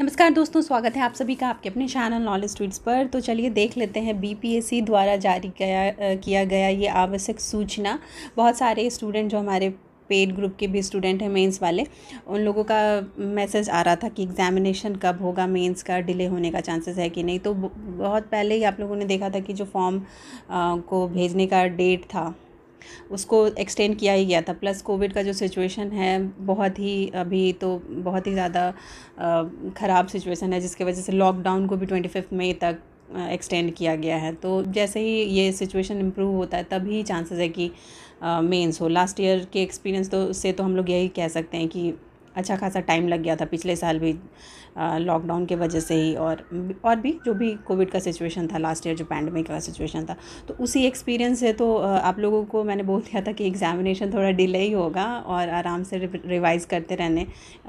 नमस्कार दोस्तों स्वागत है आप सभी का आपके अपने चैनल नॉलेज ट्वीट्स पर तो चलिए देख लेते हैं बीपीएससी द्वारा जारी किया किया गया ये आवश्यक सूचना बहुत सारे स्टूडेंट जो हमारे पेड ग्रुप के भी स्टूडेंट हैं मेंस वाले उन लोगों का मैसेज आ रहा था कि एग्जामिनेशन कब होगा मेंस का डिले होने का चांसेस है कि नहीं तो बहुत पहले ही आप लोगों ने देखा था कि जो फॉर्म को भेजने का डेट था उसको एक्सटेंड किया ही गया था प्लस कोविड का जो सिचुएशन है बहुत ही अभी तो बहुत ही ज़्यादा ख़राब सिचुएशन है जिसकी वजह से लॉकडाउन को भी ट्वेंटी फिफ्थ मई तक एक्सटेंड किया गया है तो जैसे ही ये सिचुएशन इम्प्रूव होता है तभी चांसेस है कि मेंस हो लास्ट ईयर के एक्सपीरियंस तो से तो हम लोग यही कह सकते हैं कि अच्छा खासा टाइम लग गया था पिछले साल भी लॉकडाउन के वजह से ही और और भी जो भी कोविड का सिचुएशन था लास्ट ईयर जो पैंडमिक का सिचुएशन था तो उसी एक्सपीरियंस से तो आप लोगों को मैंने बोल दिया था कि एग्ज़ामिनेशन थोड़ा डिले ही होगा और आराम से रिवाइज़ करते रहने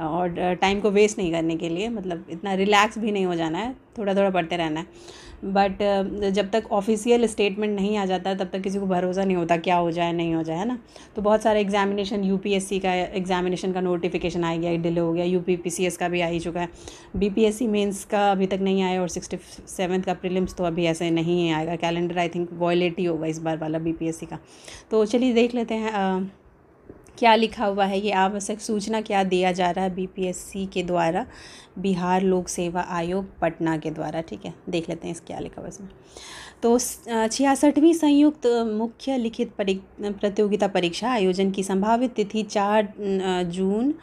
और टाइम को वेस्ट नहीं करने के लिए मतलब इतना रिलैक्स भी नहीं हो जाना है थोड़ा थोड़ा पढ़ते रहना है बट जब तक ऑफिशियल स्टेटमेंट नहीं आ जाता तब तक किसी को भरोसा नहीं होता क्या हो जाए नहीं हो जाए है ना तो बहुत सारे एग्जामिनेशन यू का एग्जामिनेशन का नोटिफिकेशन आ गया डिले हो गया यूपीपीसीएस का भी आ ही चुका है सी मेंस का अभी तक नहीं आया और सिक्सटी सेवन्थ का प्रिलिम्स तो अभी ऐसे नहीं आएगा कैलेंडर आई थिंक वॉयलेट ही होगा इस बार वाला सी का तो चलिए देख लेते हैं क्या लिखा हुआ है ये आवश्यक सूचना क्या दिया जा रहा है बीपीएससी के द्वारा बिहार लोक सेवा आयोग पटना के द्वारा ठीक है देख लेते हैं इस क्या लिखा हुआ इसमें तो छियासठवीं संयुक्त मुख्य लिखित प्रतियोगिता परीक्षा आयोजन की संभावित तिथि चार जून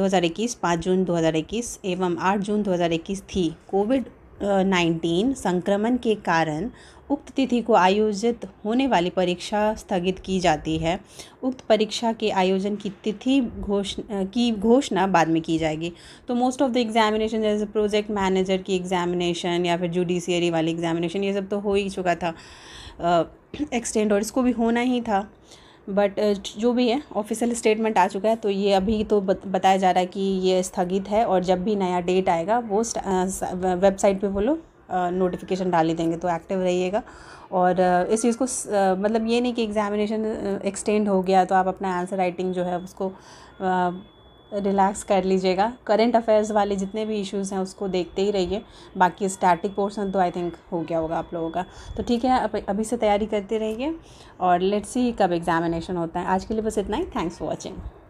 2021, 5 जून 2021 एवं 8 जून 2021 थी कोविड नाइन्टीन संक्रमण के कारण उक्त तिथि को आयोजित होने वाली परीक्षा स्थगित की जाती है उक्त परीक्षा के आयोजन की तिथि घोष की घोषणा बाद में की जाएगी तो मोस्ट ऑफ द एग्जामिनेशन जैसे प्रोजेक्ट मैनेजर की एग्जामिनेशन या फिर जुडिशियरी वाली एग्जामिनेशन ये सब तो हो ही चुका था एक्सटेंड और इसको भी होना ही था बट जो भी है ऑफिशियल स्टेटमेंट आ चुका है तो ये अभी तो बताया जा रहा है कि ये स्थगित है और जब भी नया डेट आएगा वो वेबसाइट पे वो लोग नोटिफिकेशन डाल ही देंगे तो एक्टिव रहिएगा और इस चीज़ को मतलब ये नहीं कि एग्जामिनेशन एक्सटेंड हो गया तो आप अपना आंसर राइटिंग जो है उसको रिलैक्स कर लीजिएगा करंट अफेयर्स वाले जितने भी इश्यूज़ हैं उसको देखते ही रहिए बाकी स्टैटिक पोर्सन तो आई थिंक हो गया होगा आप लोगों का तो ठीक है अब अभी से तैयारी करते रहिए और लेट्स सी कब एग्जामिनेशन होता है आज के लिए बस इतना ही थैंक्स फॉर वॉचिंग